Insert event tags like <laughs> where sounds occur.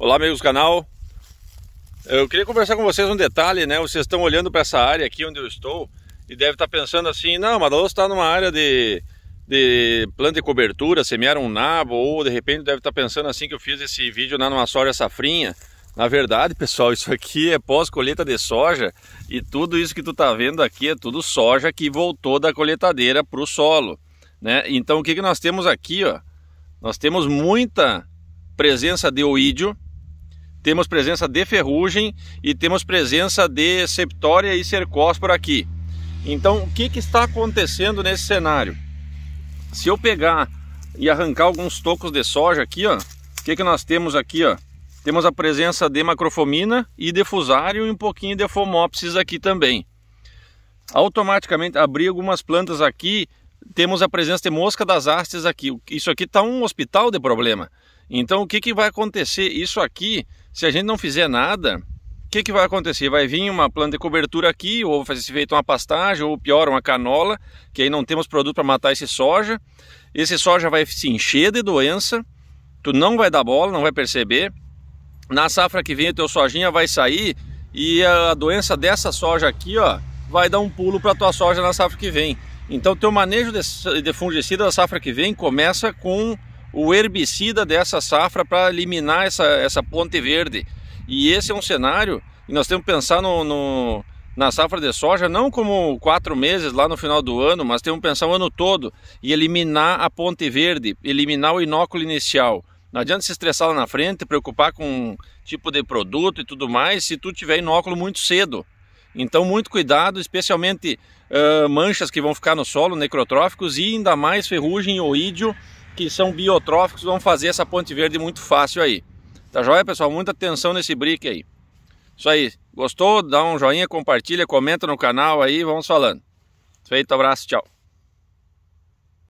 Olá amigos do canal, eu queria conversar com vocês um detalhe, né? Vocês estão olhando para essa área aqui onde eu estou e deve estar tá pensando assim, não, Madaloso está numa área de, de planta de cobertura, semearam um nabo, ou de repente deve estar tá pensando assim que eu fiz esse vídeo na numa soja safrinha. Na verdade, pessoal, <laughs> isso aqui é pós-colheita de soja e tudo isso que tu está vendo aqui é tudo soja que voltou da colheitadeira para o solo, né? Então o que, que nós temos aqui, ó? Nós temos muita presença de oídio, temos presença de ferrugem e temos presença de septória e cercós por aqui. Então, o que, que está acontecendo nesse cenário? Se eu pegar e arrancar alguns tocos de soja aqui, ó, o que, que nós temos aqui? Ó? Temos a presença de macrofomina e de fusário e um pouquinho de fomopsis aqui também. Automaticamente, abri algumas plantas aqui, temos a presença de mosca das hastes aqui. Isso aqui está um hospital de problema. Então, o que, que vai acontecer? Isso aqui se a gente não fizer nada, o que, que vai acontecer? Vai vir uma planta de cobertura aqui, ou fazer esse feito uma pastagem, ou pior, uma canola, que aí não temos produto para matar esse soja. Esse soja vai se encher de doença, tu não vai dar bola, não vai perceber. Na safra que vem, o teu sojinha vai sair e a doença dessa soja aqui, ó, vai dar um pulo para tua soja na safra que vem. Então, teu manejo de fungicida da safra que vem começa com o herbicida dessa safra para eliminar essa, essa ponte verde. E esse é um cenário, e nós temos que pensar no, no na safra de soja, não como quatro meses lá no final do ano, mas temos que pensar o ano todo e eliminar a ponte verde, eliminar o inóculo inicial. Não adianta se estressar lá na frente, preocupar com tipo de produto e tudo mais, se tu tiver inóculo muito cedo. Então, muito cuidado, especialmente uh, manchas que vão ficar no solo, necrotróficos e ainda mais ferrugem ou ídio que são biotróficos vão fazer essa ponte verde muito fácil aí. Tá joia, pessoal? Muita atenção nesse brick aí. Isso aí. Gostou? Dá um joinha, compartilha, comenta no canal aí, vamos falando. Feito, abraço, tchau.